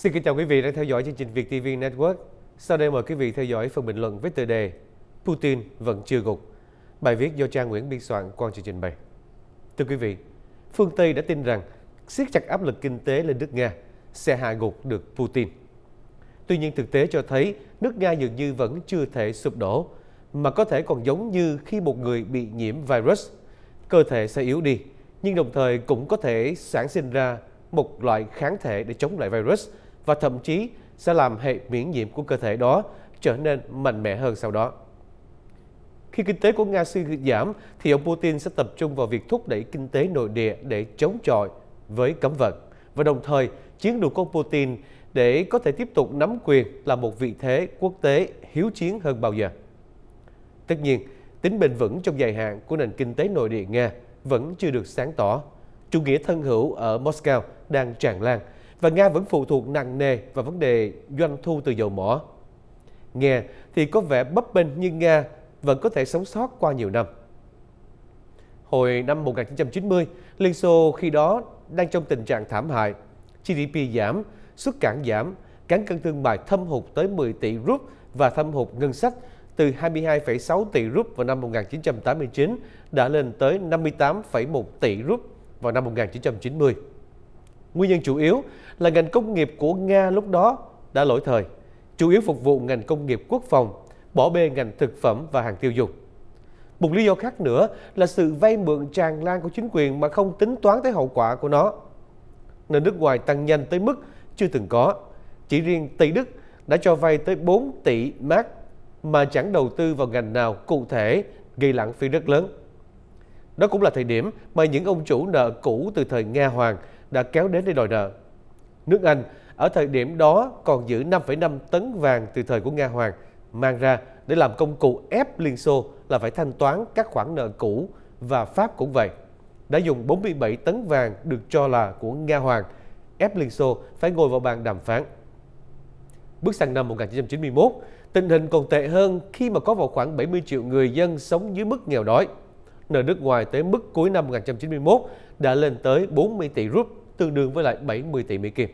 Xin kính chào quý vị đang theo dõi chương trình Việt TV Network. Sau đây mời quý vị theo dõi phần bình luận với tựa đề Putin vẫn chưa gục. Bài viết do Trang Nguyễn biên soạn qua chương trình bày. Thưa quý vị, phương Tây đã tin rằng siết chặt áp lực kinh tế lên nước Nga sẽ hạ gục được Putin. Tuy nhiên thực tế cho thấy nước Nga dường như vẫn chưa thể sụp đổ, mà có thể còn giống như khi một người bị nhiễm virus. Cơ thể sẽ yếu đi, nhưng đồng thời cũng có thể sản sinh ra một loại kháng thể để chống lại virus – và thậm chí sẽ làm hệ miễn nhiễm của cơ thể đó trở nên mạnh mẽ hơn sau đó. Khi kinh tế của Nga suy giảm, thì ông Putin sẽ tập trung vào việc thúc đẩy kinh tế nội địa để chống chọi với cấm vận. Và đồng thời, chiến lược của Putin để có thể tiếp tục nắm quyền là một vị thế quốc tế hiếu chiến hơn bao giờ. Tất nhiên, tính bền vững trong dài hạn của nền kinh tế nội địa Nga vẫn chưa được sáng tỏ. Chủ nghĩa thân hữu ở Moscow đang tràn lan – và Nga vẫn phụ thuộc nặng nề vào vấn đề doanh thu từ dầu mỏ. Nghe thì có vẻ bấp bênh nhưng Nga vẫn có thể sống sót qua nhiều năm. Hồi năm 1990, Liên Xô khi đó đang trong tình trạng thảm hại. GDP giảm, xuất cảng giảm, cán cân thương mại thâm hụt tới 10 tỷ rúp và thâm hụt ngân sách từ 22,6 tỷ rúp vào năm 1989 đã lên tới 58,1 tỷ rúp vào năm 1990. Nguyên nhân chủ yếu là ngành công nghiệp của Nga lúc đó đã lỗi thời, chủ yếu phục vụ ngành công nghiệp quốc phòng, bỏ bê ngành thực phẩm và hàng tiêu dùng. Một lý do khác nữa là sự vay mượn tràn lan của chính quyền mà không tính toán tới hậu quả của nó. Nền nước ngoài tăng nhanh tới mức chưa từng có. Chỉ riêng Tây Đức đã cho vay tới 4 tỷ mark mà chẳng đầu tư vào ngành nào cụ thể gây lãng phí rất lớn. Đó cũng là thời điểm mà những ông chủ nợ cũ từ thời Nga Hoàng đã kéo đến để đòi nợ. Nước Anh ở thời điểm đó còn giữ 5,5 tấn vàng từ thời của Nga Hoàng mang ra để làm công cụ ép Liên Xô là phải thanh toán các khoản nợ cũ và Pháp cũng vậy. Đã dùng 47 tấn vàng được cho là của Nga Hoàng ép Liên Xô phải ngồi vào bàn đàm phán. Bước sang năm 1991, tình hình còn tệ hơn khi mà có vào khoảng 70 triệu người dân sống dưới mức nghèo đói. Nợ nước ngoài tới mức cuối năm 1991 đã lên tới 40 tỷ rúp, tương đương với lại 70 tỷ Mỹ Kim.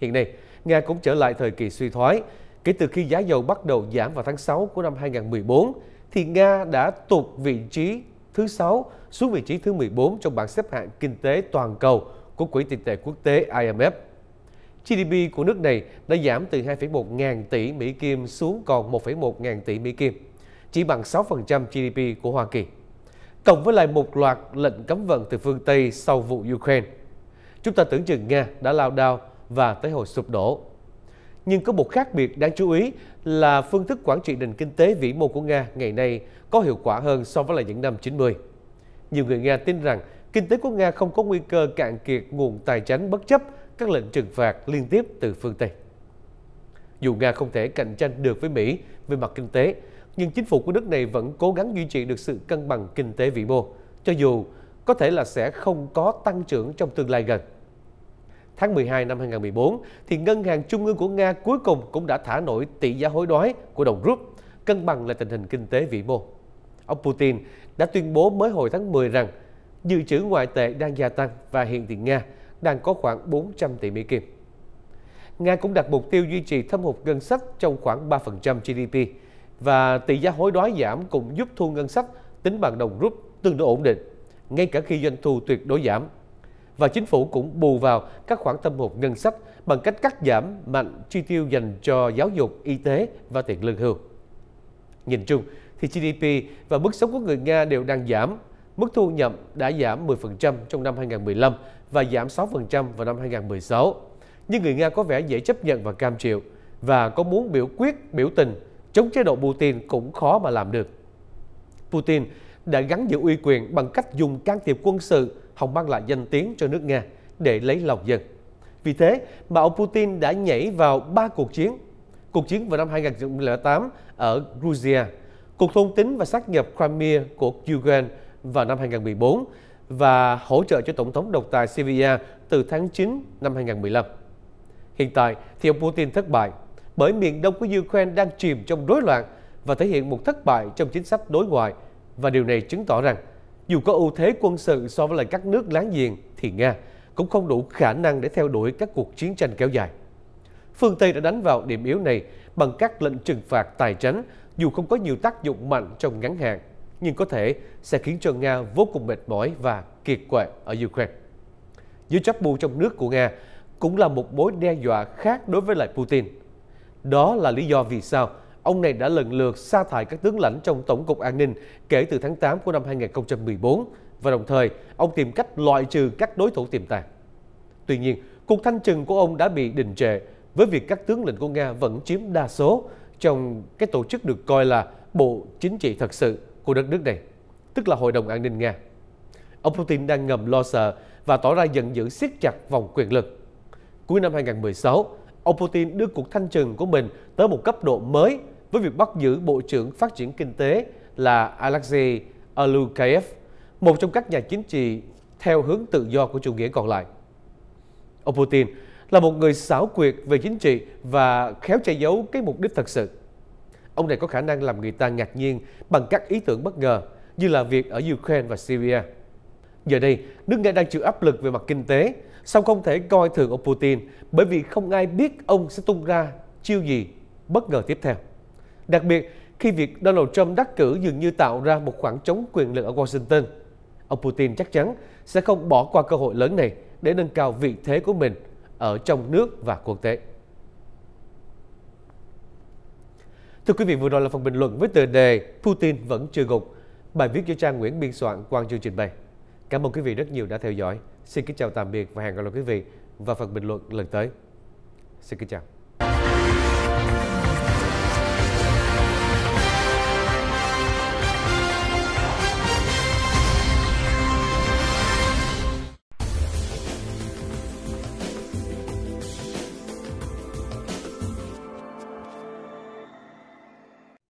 Hiện nay, Nga cũng trở lại thời kỳ suy thoái. Kể từ khi giá dầu bắt đầu giảm vào tháng 6 của năm 2014, thì Nga đã tụt vị trí thứ 6 xuống vị trí thứ 14 trong bảng xếp hạng kinh tế toàn cầu của Quỹ tiền tệ quốc tế IMF. GDP của nước này đã giảm từ 2,1 ngàn tỷ Mỹ Kim xuống còn 1,1 ngàn tỷ Mỹ Kim, chỉ bằng 6% GDP của Hoa Kỳ. Cộng với lại một loạt lệnh cấm vận từ phương Tây sau vụ Ukraine, Chúng ta tưởng chừng Nga đã lao đao và tới hồi sụp đổ. Nhưng có một khác biệt đáng chú ý là phương thức quản trị nền kinh tế vĩ mô của Nga ngày nay có hiệu quả hơn so với lại những năm 90. Nhiều người Nga tin rằng kinh tế của Nga không có nguy cơ cạn kiệt nguồn tài chính bất chấp các lệnh trừng phạt liên tiếp từ phương Tây. Dù Nga không thể cạnh tranh được với Mỹ về mặt kinh tế, nhưng chính phủ của nước này vẫn cố gắng duy trì được sự cân bằng kinh tế vĩ mô, cho dù có thể là sẽ không có tăng trưởng trong tương lai gần. Tháng 12 năm 2014 thì Ngân hàng Trung ương của Nga cuối cùng cũng đã thả nổi tỷ giá hối đoái của đồng rút, cân bằng lại tình hình kinh tế vĩ mô. Ông Putin đã tuyên bố mới hồi tháng 10 rằng dự trữ ngoại tệ đang gia tăng và hiện tiền Nga đang có khoảng 400 tỷ Mỹ Kim. Nga cũng đặt mục tiêu duy trì thâm hụt ngân sách trong khoảng 3% GDP và tỷ giá hối đoái giảm cũng giúp thu ngân sách tính bằng đồng rút tương đối ổn định ngay cả khi doanh thu tuyệt đối giảm. Và chính phủ cũng bù vào các khoản tâm hụt ngân sách bằng cách cắt giảm mạnh chi tiêu dành cho giáo dục, y tế và tiền lương hưu. Nhìn chung, thì GDP và mức sống của người Nga đều đang giảm. Mức thu nhập đã giảm 10% trong năm 2015 và giảm 6% vào năm 2016. Nhưng người Nga có vẻ dễ chấp nhận và cam chịu và có muốn biểu quyết, biểu tình chống chế độ Putin cũng khó mà làm được. Putin đã gắn giữ uy quyền bằng cách dùng can thiệp quân sự hòng mang lại danh tiếng cho nước Nga để lấy lòng dân. Vì thế mà ông Putin đã nhảy vào ba cuộc chiến. Cuộc chiến vào năm 2008 ở Georgia, cuộc thôn tính và sát nhập Crimea của Ukraine vào năm 2014 và hỗ trợ cho Tổng thống độc tài Syria từ tháng 9 năm 2015. Hiện tại thì ông Putin thất bại bởi miền đông của Ukraine đang chìm trong rối loạn và thể hiện một thất bại trong chính sách đối ngoại và điều này chứng tỏ rằng dù có ưu thế quân sự so với lại các nước láng giềng thì Nga cũng không đủ khả năng để theo đuổi các cuộc chiến tranh kéo dài. Phương Tây đã đánh vào điểm yếu này bằng các lệnh trừng phạt tài chính dù không có nhiều tác dụng mạnh trong ngắn hạn, nhưng có thể sẽ khiến cho Nga vô cùng mệt mỏi và kiệt quệ ở Ukraine. Dưới chấp bu trong nước của Nga cũng là một mối đe dọa khác đối với lại Putin. Đó là lý do vì sao ông này đã lần lượt sa thải các tướng lãnh trong Tổng cục An ninh kể từ tháng 8 của năm 2014 và đồng thời ông tìm cách loại trừ các đối thủ tiềm tàng. Tuy nhiên, cuộc thanh trừng của ông đã bị đình trệ với việc các tướng lĩnh của Nga vẫn chiếm đa số trong cái tổ chức được coi là bộ chính trị thật sự của đất nước này, tức là Hội đồng An ninh Nga. Ông Putin đang ngầm lo sợ và tỏ ra giận dữ siết chặt vòng quyền lực. Cuối năm 2016, ông Putin đưa cuộc thanh trừng của mình tới một cấp độ mới với việc bắt giữ Bộ trưởng Phát triển Kinh tế là Alexei Alukayev, một trong các nhà chính trị theo hướng tự do của chủ nghĩa còn lại. Ông Putin là một người xảo quyệt về chính trị và khéo che giấu cái mục đích thật sự. Ông này có khả năng làm người ta ngạc nhiên bằng các ý tưởng bất ngờ như là việc ở Ukraine và Syria. Giờ đây, nước Nga đang chịu áp lực về mặt kinh tế, song không thể coi thường ông Putin bởi vì không ai biết ông sẽ tung ra chiêu gì bất ngờ tiếp theo đặc biệt khi việc Donald Trump đắc cử dường như tạo ra một khoảng trống quyền lực ở Washington. Ông Putin chắc chắn sẽ không bỏ qua cơ hội lớn này để nâng cao vị thế của mình ở trong nước và quốc tế. Thưa quý vị, vừa rồi là phần bình luận với tựa đề Putin vẫn chưa gục, bài viết do trang Nguyễn biên soạn Quang Dương trình bày. Cảm ơn quý vị rất nhiều đã theo dõi. Xin kính chào tạm biệt và hẹn gặp lại quý vị vào phần bình luận lần tới. Xin kính chào.